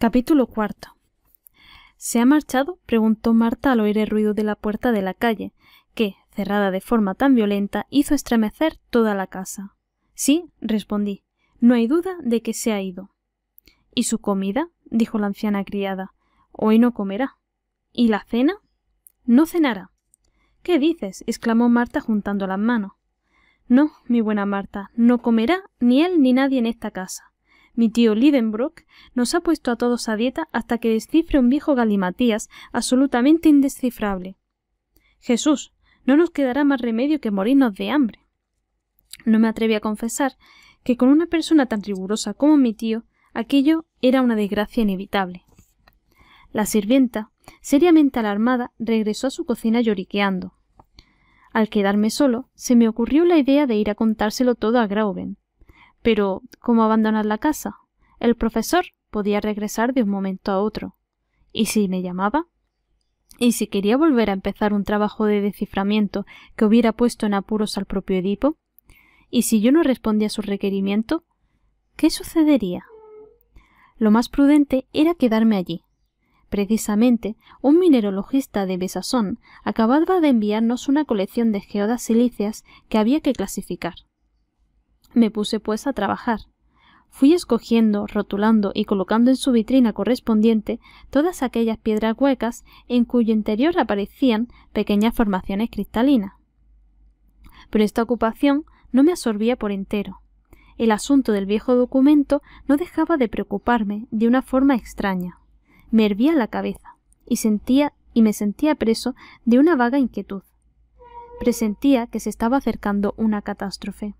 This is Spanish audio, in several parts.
Capítulo cuarto. ¿Se ha marchado? preguntó Marta al oír el ruido de la puerta de la calle, que, cerrada de forma tan violenta, hizo estremecer toda la casa. Sí, respondí. No hay duda de que se ha ido. ¿Y su comida? dijo la anciana criada. Hoy no comerá. ¿Y la cena? No cenará. ¿Qué dices? exclamó Marta juntando las manos. No, mi buena Marta, no comerá ni él ni nadie en esta casa. Mi tío Lidenbrock nos ha puesto a todos a dieta hasta que descifre un viejo galimatías absolutamente indescifrable. Jesús, no nos quedará más remedio que morirnos de hambre. No me atreví a confesar que con una persona tan rigurosa como mi tío, aquello era una desgracia inevitable. La sirvienta, seriamente alarmada, regresó a su cocina lloriqueando. Al quedarme solo, se me ocurrió la idea de ir a contárselo todo a Grauben, pero, ¿cómo abandonar la casa? El profesor podía regresar de un momento a otro. ¿Y si me llamaba? ¿Y si quería volver a empezar un trabajo de desciframiento que hubiera puesto en apuros al propio Edipo? ¿Y si yo no respondía a su requerimiento? ¿Qué sucedería? Lo más prudente era quedarme allí. Precisamente, un mineralogista de Besasón acababa de enviarnos una colección de geodas silíceas que había que clasificar. Me puse pues a trabajar. Fui escogiendo, rotulando y colocando en su vitrina correspondiente todas aquellas piedras huecas en cuyo interior aparecían pequeñas formaciones cristalinas. Pero esta ocupación no me absorbía por entero. El asunto del viejo documento no dejaba de preocuparme de una forma extraña. Me hervía la cabeza y sentía y me sentía preso de una vaga inquietud. Presentía que se estaba acercando una catástrofe.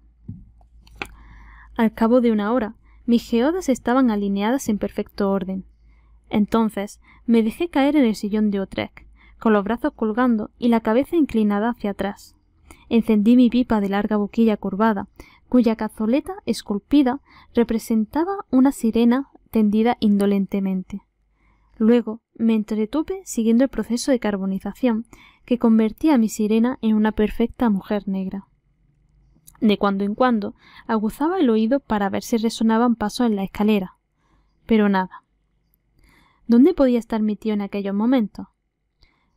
Al cabo de una hora, mis geodas estaban alineadas en perfecto orden. Entonces me dejé caer en el sillón de Otrek, con los brazos colgando y la cabeza inclinada hacia atrás. Encendí mi pipa de larga boquilla curvada, cuya cazoleta esculpida representaba una sirena tendida indolentemente. Luego me entretuve siguiendo el proceso de carbonización que convertía a mi sirena en una perfecta mujer negra. De cuando en cuando aguzaba el oído para ver si resonaban pasos en la escalera. Pero nada. ¿Dónde podía estar mi tío en aquellos momentos?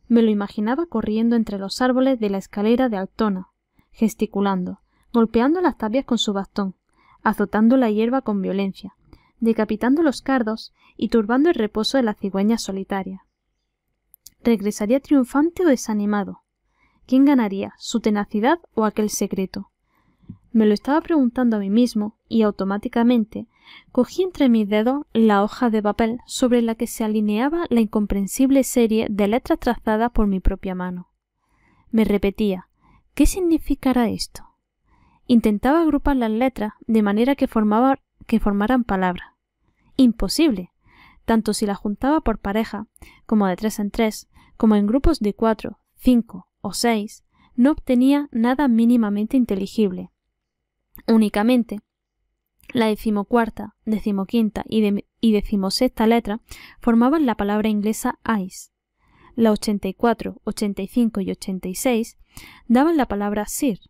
Me lo imaginaba corriendo entre los árboles de la escalera de Altona, gesticulando, golpeando las tapias con su bastón, azotando la hierba con violencia, decapitando los cardos y turbando el reposo de la cigüeña solitaria. ¿Regresaría triunfante o desanimado? ¿Quién ganaría, su tenacidad o aquel secreto? Me lo estaba preguntando a mí mismo y automáticamente cogí entre mis dedos la hoja de papel sobre la que se alineaba la incomprensible serie de letras trazadas por mi propia mano. Me repetía, ¿qué significará esto? Intentaba agrupar las letras de manera que, que formaran palabras. Imposible, tanto si las juntaba por pareja, como de tres en tres, como en grupos de cuatro, cinco o seis, no obtenía nada mínimamente inteligible únicamente. La decimocuarta, decimoquinta y, decimosexta letra formaban la palabra inglesa ice. La 84, 85 y 86 daban la palabra sir.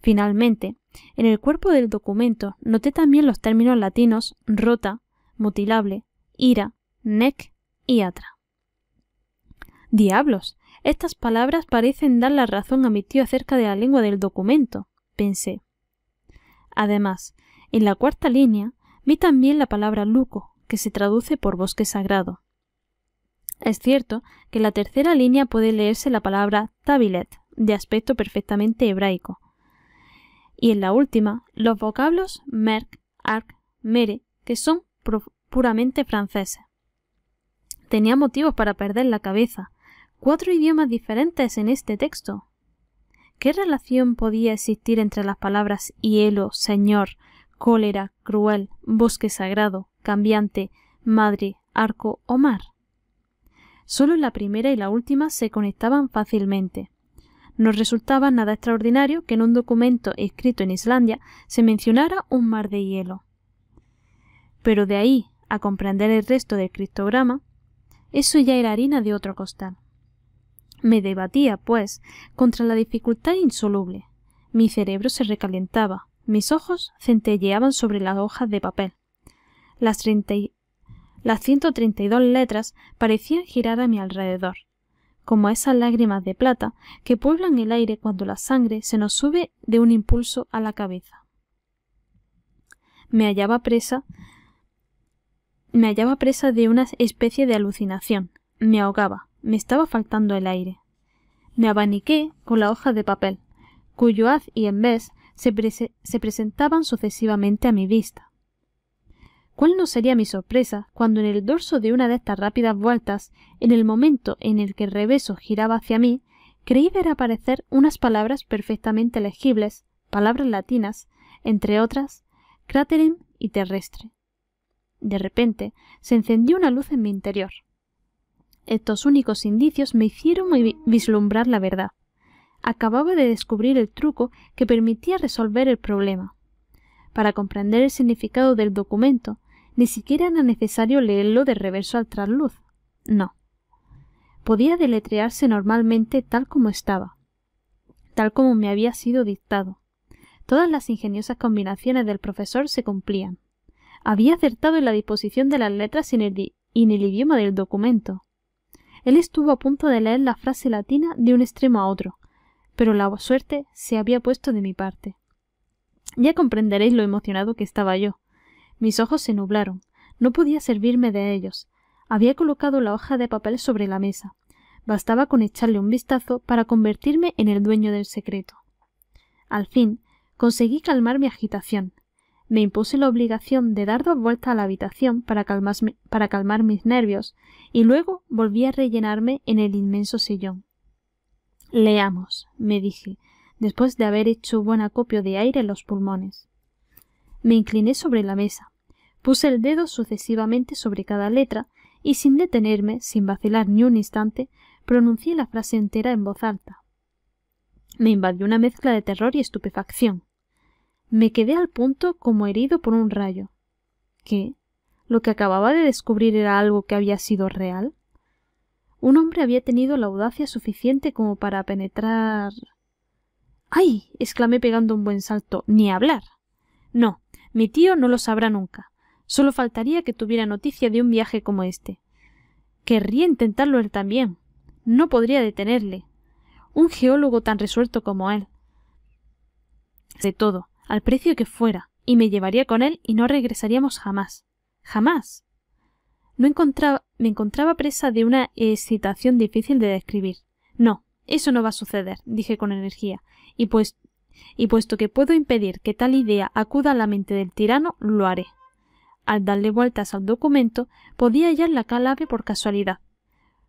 Finalmente, en el cuerpo del documento noté también los términos latinos rota, mutilable, ira, nec y atra. Diablos, estas palabras parecen dar la razón a mi tío acerca de la lengua del documento, pensé. Además, en la cuarta línea vi también la palabra luco, que se traduce por bosque sagrado. Es cierto que en la tercera línea puede leerse la palabra tabilet, de aspecto perfectamente hebraico. Y en la última, los vocablos merk, arc, mere, que son puramente franceses. Tenía motivos para perder la cabeza. Cuatro idiomas diferentes en este texto, ¿Qué relación podía existir entre las palabras hielo, señor, cólera, cruel, bosque sagrado, cambiante, madre, arco o mar? Solo la primera y la última se conectaban fácilmente. No resultaba nada extraordinario que en un documento escrito en Islandia se mencionara un mar de hielo. Pero de ahí a comprender el resto del criptograma, eso ya era harina de otro costal. Me debatía, pues, contra la dificultad insoluble. Mi cerebro se recalentaba, mis ojos centelleaban sobre las hojas de papel. Las, treinta y... las 132 letras parecían girar a mi alrededor, como esas lágrimas de plata que pueblan el aire cuando la sangre se nos sube de un impulso a la cabeza. Me hallaba presa me hallaba presa de una especie de alucinación. Me ahogaba, me estaba faltando el aire. Me abaniqué con la hoja de papel, cuyo haz y en se, se presentaban sucesivamente a mi vista. ¿Cuál no sería mi sorpresa cuando en el dorso de una de estas rápidas vueltas, en el momento en el que el reveso giraba hacia mí, creí ver aparecer unas palabras perfectamente legibles, palabras latinas, entre otras, cráterem y terrestre. De repente se encendió una luz en mi interior estos únicos indicios me hicieron vislumbrar la verdad. Acababa de descubrir el truco que permitía resolver el problema. Para comprender el significado del documento, ni siquiera era necesario leerlo de reverso al trasluz. No. Podía deletrearse normalmente tal como estaba, tal como me había sido dictado. Todas las ingeniosas combinaciones del profesor se cumplían. Había acertado en la disposición de las letras en el idioma del documento. Él estuvo a punto de leer la frase latina de un extremo a otro, pero la suerte se había puesto de mi parte. Ya comprenderéis lo emocionado que estaba yo. Mis ojos se nublaron. No podía servirme de ellos. Había colocado la hoja de papel sobre la mesa. Bastaba con echarle un vistazo para convertirme en el dueño del secreto. Al fin, conseguí calmar mi agitación me impuse la obligación de dar dos vueltas a la habitación para, para calmar mis nervios, y luego volví a rellenarme en el inmenso sillón. Leamos, me dije, después de haber hecho buen acopio de aire en los pulmones. Me incliné sobre la mesa, puse el dedo sucesivamente sobre cada letra, y sin detenerme, sin vacilar ni un instante, pronuncié la frase entera en voz alta. Me invadió una mezcla de terror y estupefacción me quedé al punto como herido por un rayo. ¿Qué? ¿Lo que acababa de descubrir era algo que había sido real? Un hombre había tenido la audacia suficiente como para penetrar. ¡Ay! exclamé pegando un buen salto. ¡Ni hablar! No, mi tío no lo sabrá nunca. Solo faltaría que tuviera noticia de un viaje como este. Querría intentarlo él también. No podría detenerle. Un geólogo tan resuelto como él. De todo al precio que fuera, y me llevaría con él y no regresaríamos jamás. Jamás. No encontraba, me encontraba presa de una excitación difícil de describir. No, eso no va a suceder, dije con energía, y pues y puesto que puedo impedir que tal idea acuda a la mente del tirano, lo haré. Al darle vueltas al documento, podía hallar la calave por casualidad.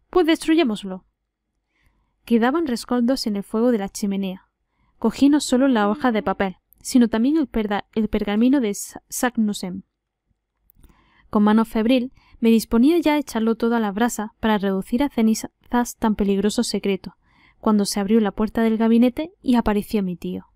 Pues destruyémoslo. Quedaban rescoldos en el fuego de la chimenea. Cogí no solo la hoja de papel, sino también el, pergamino de Sagnusen. Con mano febril me disponía ya a echarlo todo a la brasa para reducir a cenizas tan peligroso secreto, cuando se abrió la puerta del gabinete y apareció mi tío.